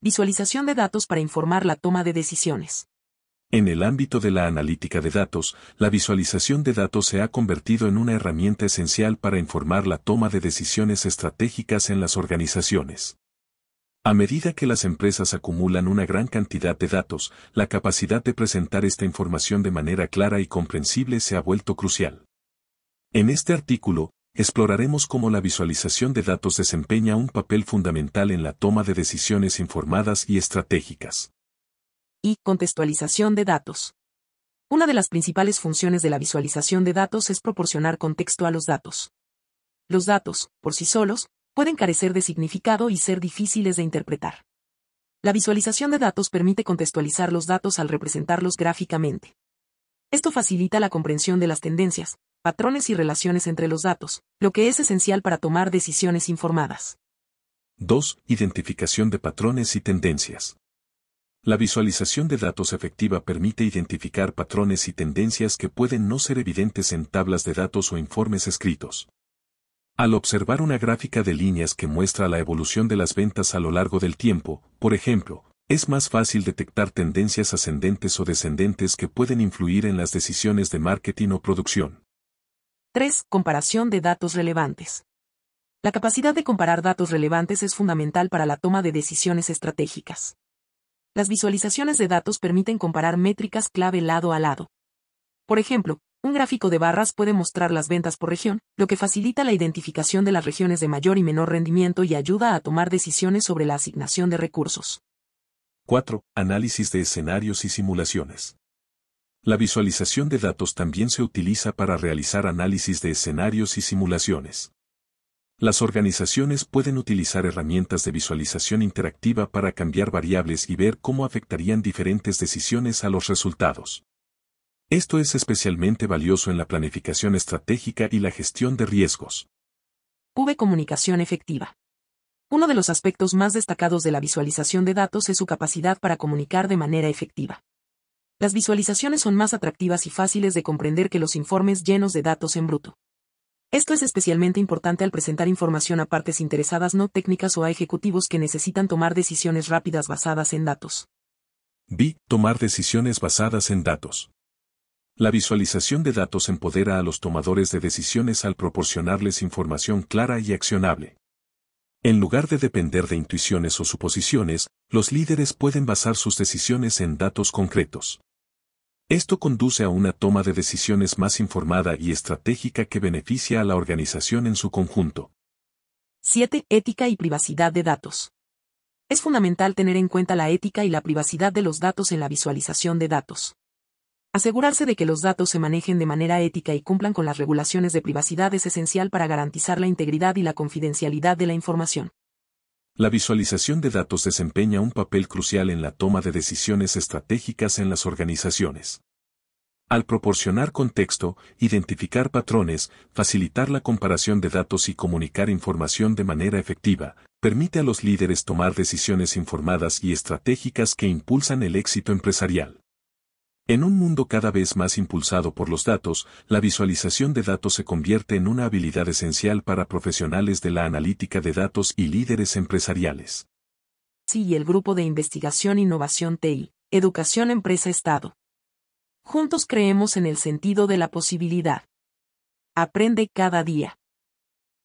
Visualización de datos para informar la toma de decisiones. En el ámbito de la analítica de datos, la visualización de datos se ha convertido en una herramienta esencial para informar la toma de decisiones estratégicas en las organizaciones. A medida que las empresas acumulan una gran cantidad de datos, la capacidad de presentar esta información de manera clara y comprensible se ha vuelto crucial. En este artículo, exploraremos cómo la visualización de datos desempeña un papel fundamental en la toma de decisiones informadas y estratégicas. Y contextualización de datos. Una de las principales funciones de la visualización de datos es proporcionar contexto a los datos. Los datos, por sí solos, pueden carecer de significado y ser difíciles de interpretar. La visualización de datos permite contextualizar los datos al representarlos gráficamente. Esto facilita la comprensión de las tendencias, patrones y relaciones entre los datos, lo que es esencial para tomar decisiones informadas. 2. Identificación de patrones y tendencias. La visualización de datos efectiva permite identificar patrones y tendencias que pueden no ser evidentes en tablas de datos o informes escritos. Al observar una gráfica de líneas que muestra la evolución de las ventas a lo largo del tiempo, por ejemplo, es más fácil detectar tendencias ascendentes o descendentes que pueden influir en las decisiones de marketing o producción. 3. Comparación de datos relevantes. La capacidad de comparar datos relevantes es fundamental para la toma de decisiones estratégicas. Las visualizaciones de datos permiten comparar métricas clave lado a lado. Por ejemplo, un gráfico de barras puede mostrar las ventas por región, lo que facilita la identificación de las regiones de mayor y menor rendimiento y ayuda a tomar decisiones sobre la asignación de recursos. 4. Análisis de escenarios y simulaciones. La visualización de datos también se utiliza para realizar análisis de escenarios y simulaciones. Las organizaciones pueden utilizar herramientas de visualización interactiva para cambiar variables y ver cómo afectarían diferentes decisiones a los resultados. Esto es especialmente valioso en la planificación estratégica y la gestión de riesgos. V. Comunicación efectiva. Uno de los aspectos más destacados de la visualización de datos es su capacidad para comunicar de manera efectiva. Las visualizaciones son más atractivas y fáciles de comprender que los informes llenos de datos en bruto. Esto es especialmente importante al presentar información a partes interesadas no técnicas o a ejecutivos que necesitan tomar decisiones rápidas basadas en datos. B. Tomar decisiones basadas en datos. La visualización de datos empodera a los tomadores de decisiones al proporcionarles información clara y accionable. En lugar de depender de intuiciones o suposiciones, los líderes pueden basar sus decisiones en datos concretos. Esto conduce a una toma de decisiones más informada y estratégica que beneficia a la organización en su conjunto. 7. Ética y privacidad de datos. Es fundamental tener en cuenta la ética y la privacidad de los datos en la visualización de datos. Asegurarse de que los datos se manejen de manera ética y cumplan con las regulaciones de privacidad es esencial para garantizar la integridad y la confidencialidad de la información. La visualización de datos desempeña un papel crucial en la toma de decisiones estratégicas en las organizaciones. Al proporcionar contexto, identificar patrones, facilitar la comparación de datos y comunicar información de manera efectiva, permite a los líderes tomar decisiones informadas y estratégicas que impulsan el éxito empresarial. En un mundo cada vez más impulsado por los datos, la visualización de datos se convierte en una habilidad esencial para profesionales de la analítica de datos y líderes empresariales. Sí, el Grupo de Investigación e Innovación TI, Educación Empresa Estado. Juntos creemos en el sentido de la posibilidad. Aprende cada día.